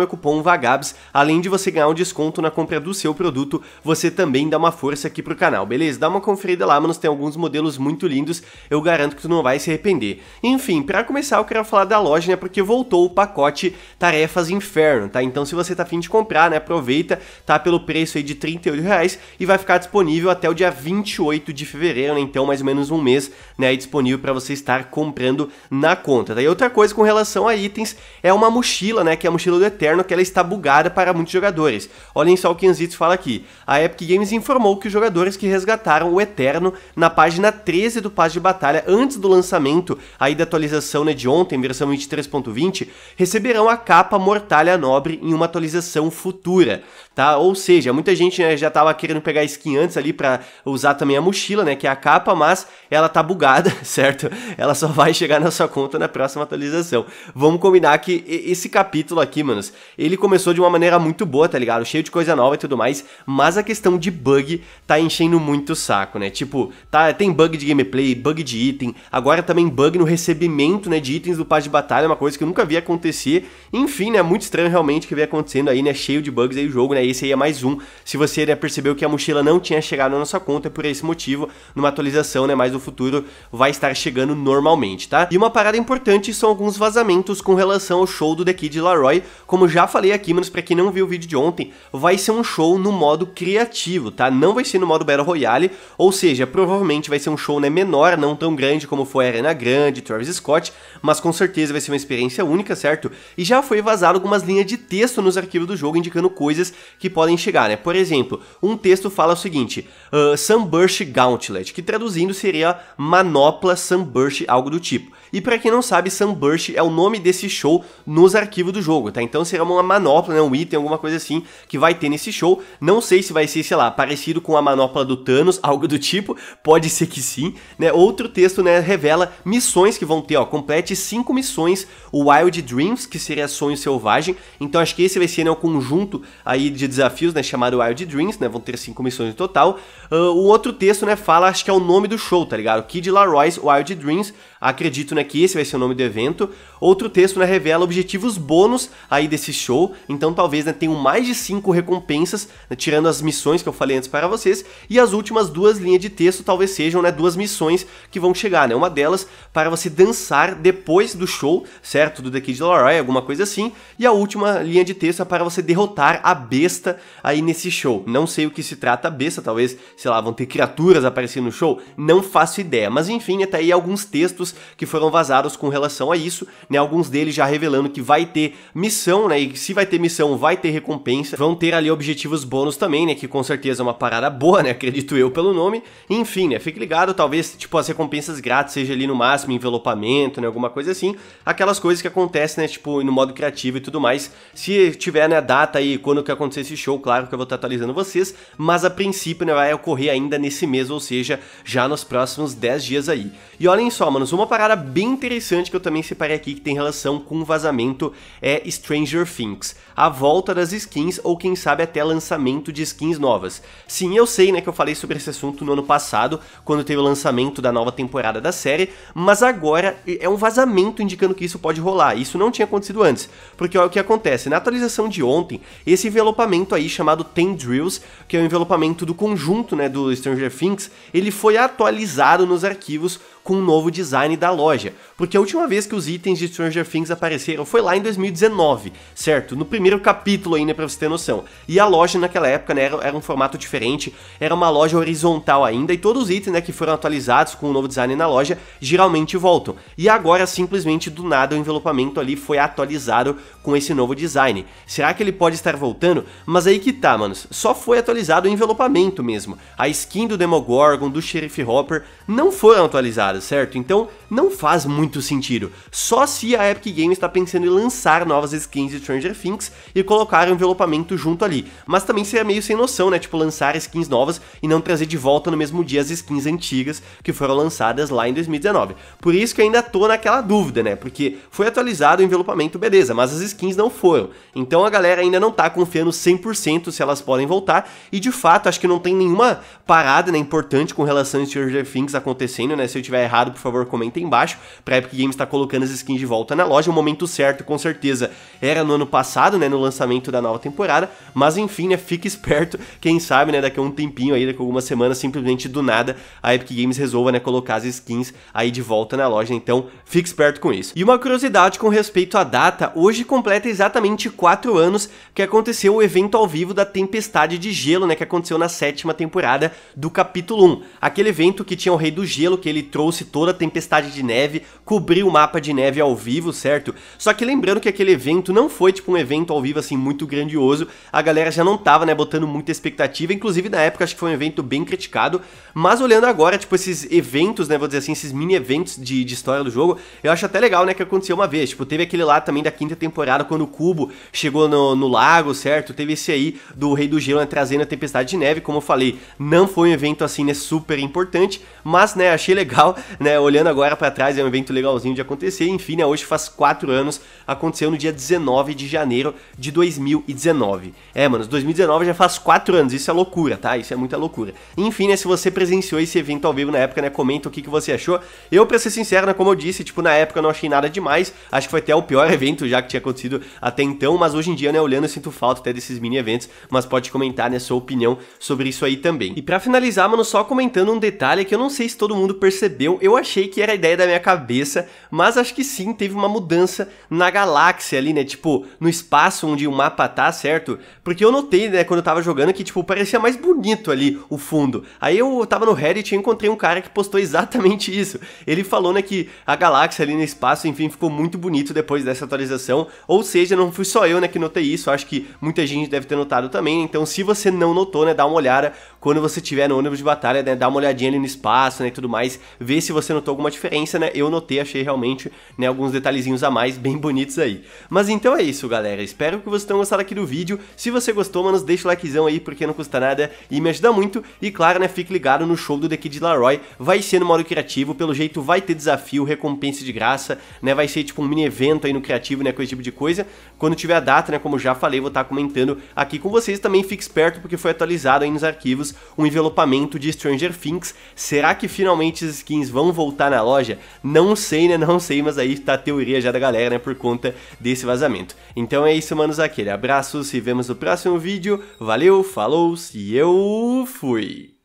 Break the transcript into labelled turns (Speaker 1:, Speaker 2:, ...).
Speaker 1: meu cupom VAGABS, além de você ganhar um desconto na compra do seu produto, você também dá uma força aqui pro canal, beleza? Dá uma conferida lá, mano, tem alguns modelos muito lindos, eu garanto que tu não vai se arrepender. Enfim, para começar eu quero falar da loja, né, porque voltou o pacote Tarefas Inferno, tá? Então se você tá afim de comprar, né, aproveita, tá pelo preço aí de 38 reais e vai ficar disponível até o dia 28 de fevereiro, né? Então mais ou menos um mês, né, aí disponível para você estar comprando na conta, tá? E outra coisa com relação a itens é uma mochila, né, que é a mochila do Eterno, que ela está bugada para muitos jogadores. Olhem só o que Anzitz fala aqui. A Epic Games informou que os jogadores que resgataram o Eterno na página 13 do Paz de Batalha antes do lançamento aí da atualização né, de ontem, versão 23.20, receberão a capa Mortalha Nobre em uma atualização futura, tá? Ou seja, muita gente né, já estava querendo pegar a skin antes ali para usar também a mochila, né, que é a capa, mas ela tá bugada, certo? Ela só vai chegar na sua conta na próxima atualização. Vamos combinar que esse capítulo aqui, manos, ele começou de uma maneira muito boa, tá ligado? Cheio de coisa nova e tudo mais, mas a questão de bug tá enchendo muito o saco, né? Tipo, tá, tem bug de gameplay, bug de item, agora também bug no recebimento, né, de itens do passe de batalha, é uma coisa que eu nunca vi acontecer. Enfim, né, é muito estranho realmente que vem acontecendo aí, né, cheio de bugs aí o jogo, né? Esse aí é mais um. Se você né, percebeu que a mochila não tinha chegado na nossa conta, é por esse motivo, numa atualização, né, mais no futuro vai estar chegando normalmente, tá? E uma parada importante são alguns vazamentos com relação ao show do The Kid Laroi, como já falei aqui, mas para quem não viu o vídeo de ontem, vai ser um show no modo criativo, tá? Não vai ser no modo Battle Royale, ou seja, provavelmente vai ser um show né, menor, não tão grande como foi a Arena Grande, Travis Scott, mas com certeza vai ser uma experiência única, certo? E já foi vazado algumas linhas de texto nos arquivos do jogo indicando coisas que podem chegar, né? Por exemplo, um texto fala o seguinte, uh, Sunburst Gauntlet, que traduzindo seria Manopla Sunburst, algo do tipo. E para quem não sabe, Sunburst é o nome desse show nos arquivos do jogo, tá? Então será será é uma manopla, né, um item, alguma coisa assim, que vai ter nesse show. Não sei se vai ser, sei lá, parecido com a manopla do Thanos, algo do tipo, pode ser que sim, né? Outro texto, né, revela missões que vão ter, ó, complete cinco missões, o Wild Dreams, que seria Sonho Selvagem. Então acho que esse vai ser né, o conjunto aí de desafios, né, chamado Wild Dreams, né? Vão ter cinco missões no total. Uh, o outro texto, né, fala, acho que é o nome do show, tá ligado? Kid Laroy's Wild Dreams. Acredito, né, que esse vai ser o nome do evento. Outro texto, né, revela objetivos bônus aí desse show, então talvez né, tenham mais de 5 recompensas, né, tirando as missões que eu falei antes para vocês, e as últimas duas linhas de texto talvez sejam né, duas missões que vão chegar, né? Uma delas para você dançar depois do show, certo? Do The Kid Laroi, alguma coisa assim, e a última linha de texto é para você derrotar a besta aí nesse show. Não sei o que se trata a besta, talvez, sei lá, vão ter criaturas aparecendo no show, não faço ideia, mas enfim, até né, tá aí alguns textos que foram vazados com relação a isso, né? Alguns deles já revelando que vai ter missão, né? vai, se vai ter missão, vai ter recompensa. Vão ter ali objetivos bônus também, né? Que com certeza é uma parada boa, né? Acredito eu pelo nome. Enfim, né? Fique ligado, talvez, tipo, as recompensas grátis seja ali no máximo envelopamento, né? Alguma coisa assim. Aquelas coisas que acontecem, né? Tipo, no modo criativo e tudo mais. Se tiver, né, a data aí, quando que acontecer esse show, claro que eu vou estar atualizando vocês. Mas a princípio, né, vai ocorrer ainda nesse mês, ou seja, já nos próximos 10 dias aí. E olhem só, manos, uma parada bem interessante que eu também separei aqui que tem relação com vazamento é Stranger Stranger Things, a volta das skins ou quem sabe até lançamento de skins novas. Sim, eu sei, né, que eu falei sobre esse assunto no ano passado, quando teve o lançamento da nova temporada da série, mas agora é um vazamento indicando que isso pode rolar. Isso não tinha acontecido antes, porque olha o que acontece, na atualização de ontem, esse envelopamento aí chamado Ten Drills, que é o envelopamento do conjunto, né, do Stranger Things, ele foi atualizado nos arquivos com um novo design da loja, porque a última vez que os itens de Stranger Things apareceram foi lá em 2019, certo? No primeiro capítulo ainda, pra você ter noção. E a loja naquela época né, era, era um formato diferente, era uma loja horizontal ainda, e todos os itens né, que foram atualizados com o um novo design na loja geralmente voltam. E agora, simplesmente do nada, o envelopamento ali foi atualizado com esse novo design. Será que ele pode estar voltando? Mas aí que tá, manos, só foi atualizado o envelopamento mesmo. A skin do Demogorgon, do Sheriff Hopper, não foram atualizadas certo? Então não faz muito sentido. Só se a Epic Games está pensando em lançar novas skins de Stranger Things e colocar um envelopamento junto ali. Mas também seria meio sem noção, né? Tipo, lançar skins novas e não trazer de volta no mesmo dia as skins antigas que foram lançadas lá em 2019. Por isso que ainda tô naquela dúvida, né? Porque foi atualizado o envelopamento, beleza, mas as skins não foram. Então a galera ainda não tá confiando 100% se elas podem voltar e de fato acho que não tem nenhuma parada né, importante com relação a Stranger Things acontecendo, né? Se eu tiver errado, por favor, comenta aí embaixo. Pra Epic Games estar tá colocando as skins de volta na loja. É o momento certo, com certeza, era no ano passado, né? No lançamento da nova temporada. Mas enfim, né? Fique esperto. Quem sabe, né? Daqui a um tempinho aí, daqui a algumas semanas, simplesmente do nada, a Epic Games resolva, né? Colocar as skins aí de volta na loja. Então, fique esperto com isso. E uma curiosidade com respeito à data, hoje completa exatamente 4 anos que aconteceu o evento ao vivo da Tempestade de Gelo, né? Que aconteceu na sétima temporada do capítulo 1. Aquele evento que tinha o Rei do Gelo, que ele trouxe se toda a tempestade de neve, cobriu o mapa de neve ao vivo, certo? Só que lembrando que aquele evento não foi tipo um evento ao vivo assim muito grandioso, a galera já não tava, né, botando muita expectativa, inclusive na época acho que foi um evento bem criticado, mas olhando agora, tipo, esses eventos, né, vou dizer assim, esses mini eventos de, de história do jogo, eu acho até legal, né, que aconteceu uma vez, tipo, teve aquele lá também da quinta temporada, quando o Cubo chegou no, no lago, certo? Teve esse aí do Rei do Gelo, né, trazendo a tempestade de neve, como eu falei, não foi um evento assim, né, super importante, mas, né, achei legal né? Olhando agora para trás, é um evento legalzinho de acontecer. Enfim, né? Hoje faz 4 anos, aconteceu no dia 19 de janeiro de 2019. É, mano, 2019 já faz 4 anos, isso é loucura, tá? Isso é muita loucura. Enfim, né? Se você presenciou esse evento ao vivo na época, né? Comenta o que, que você achou. Eu, pra ser sincero, né? Como eu disse, tipo, na época eu não achei nada demais. Acho que foi até o pior evento já que tinha acontecido até então, mas hoje em dia, né? Olhando, eu sinto falta até desses mini eventos, mas pode comentar, né? Sua opinião sobre isso aí também. E para finalizar, mano, só comentando um detalhe que eu não sei se todo mundo percebeu eu, eu achei que era a ideia da minha cabeça, mas acho que sim, teve uma mudança na galáxia ali, né? Tipo, no espaço onde o mapa tá, certo? Porque eu notei, né, quando eu tava jogando, que, tipo, parecia mais bonito ali o fundo. Aí eu tava no Reddit e encontrei um cara que postou exatamente isso. Ele falou, né, que a galáxia ali no espaço, enfim, ficou muito bonito depois dessa atualização. Ou seja, não fui só eu, né, que notei isso, acho que muita gente deve ter notado também. Então, se você não notou, né, dá uma olhada quando você tiver no ônibus de batalha, né, dá uma olhadinha ali no espaço, né, e tudo mais, vê se você notou alguma diferença, né? Eu notei, achei realmente né, alguns detalhezinhos a mais bem bonitos aí. Mas então é isso, galera. Espero que vocês tenham gostado aqui do vídeo. Se você gostou, manos, deixa o likezão aí, porque não custa nada e me ajuda muito. E claro, né, fique ligado no show do The Kid Laroi. Vai ser no modo criativo, pelo jeito vai ter desafio, recompensa de graça, né? Vai ser tipo um mini evento aí no criativo, né? Com esse tipo de coisa. Quando tiver a data, né? Como já falei, vou estar tá comentando aqui com vocês. Também fique esperto, porque foi atualizado aí nos arquivos um envelopamento de Stranger Things. Será que finalmente as skins vão voltar na loja? Não sei, né? Não sei, mas aí tá a teoria já da galera, né? Por conta desse vazamento. Então é isso, manos. Aquele abraço, se vemos no próximo vídeo. Valeu, falou, e eu fui!